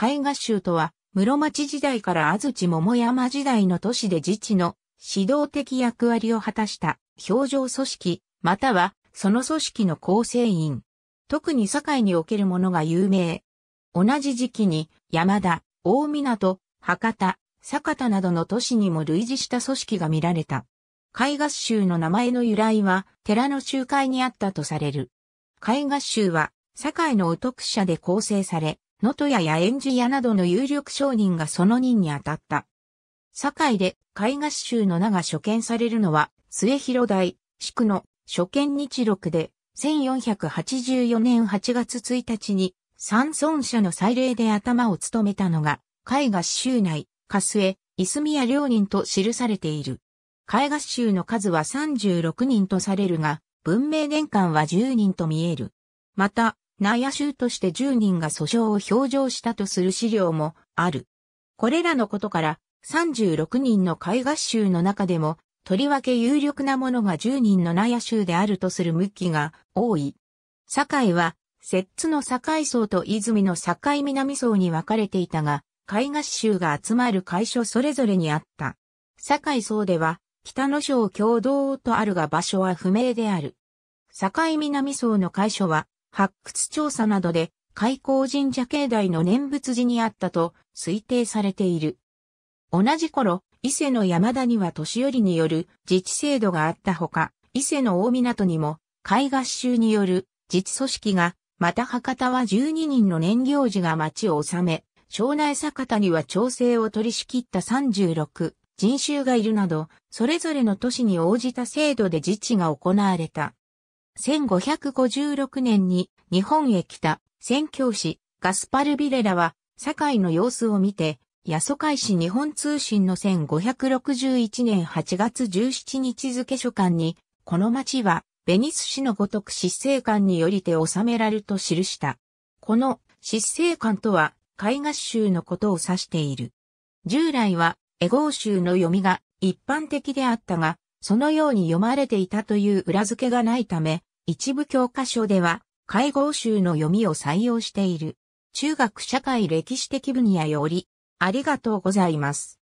絵画集とは、室町時代から安土桃山時代の都市で自治の指導的役割を果たした表情組織、またはその組織の構成員。特に堺におけるものが有名。同じ時期に山田、大港、博多、酒田などの都市にも類似した組織が見られた。絵画集の名前の由来は寺の集会にあったとされる。絵画集は堺のお得者で構成され、野戸屋や円寺屋などの有力商人がその任に当たった。堺で絵画集の名が初見されるのは、末広大、宿の初見日録で、1484年8月1日に、三尊者の祭礼で頭を務めたのが、絵画集内、かすえ、いすみや両人と記されている。絵画集の数は36人とされるが、文明年間は10人と見える。また、内野州として10人が訴訟を表情したとする資料もある。これらのことから、36人の絵画集の中でも、とりわけ有力なものが10人の内野州であるとする向きが多い。堺は、摂津の堺層と泉の堺南層に分かれていたが、絵画集が集まる会所それぞれにあった。堺層では、北野省共同とあるが場所は不明である。堺南層の会所は、発掘調査などで開港神社境内の念仏寺にあったと推定されている。同じ頃、伊勢の山田には年寄りによる自治制度があったほか、伊勢の大港にも、海合衆による自治組織が、また博多は12人の年行事が町を治め、庄内坂田には調整を取り仕切った36人衆がいるなど、それぞれの都市に応じた制度で自治が行われた。1556年に日本へ来た宣教師ガスパル・ビレラは堺の様子を見て、八蘇海市日本通信の1561年8月17日付書簡に、この町はベニス市のごとく失政官によりて収められると記した。この失政官とは絵画集のことを指している。従来はエゴー集の読みが一般的であったが、そのように読まれていたという裏付けがないため、一部教科書では、会合集の読みを採用している。中学社会歴史的分野より、ありがとうございます。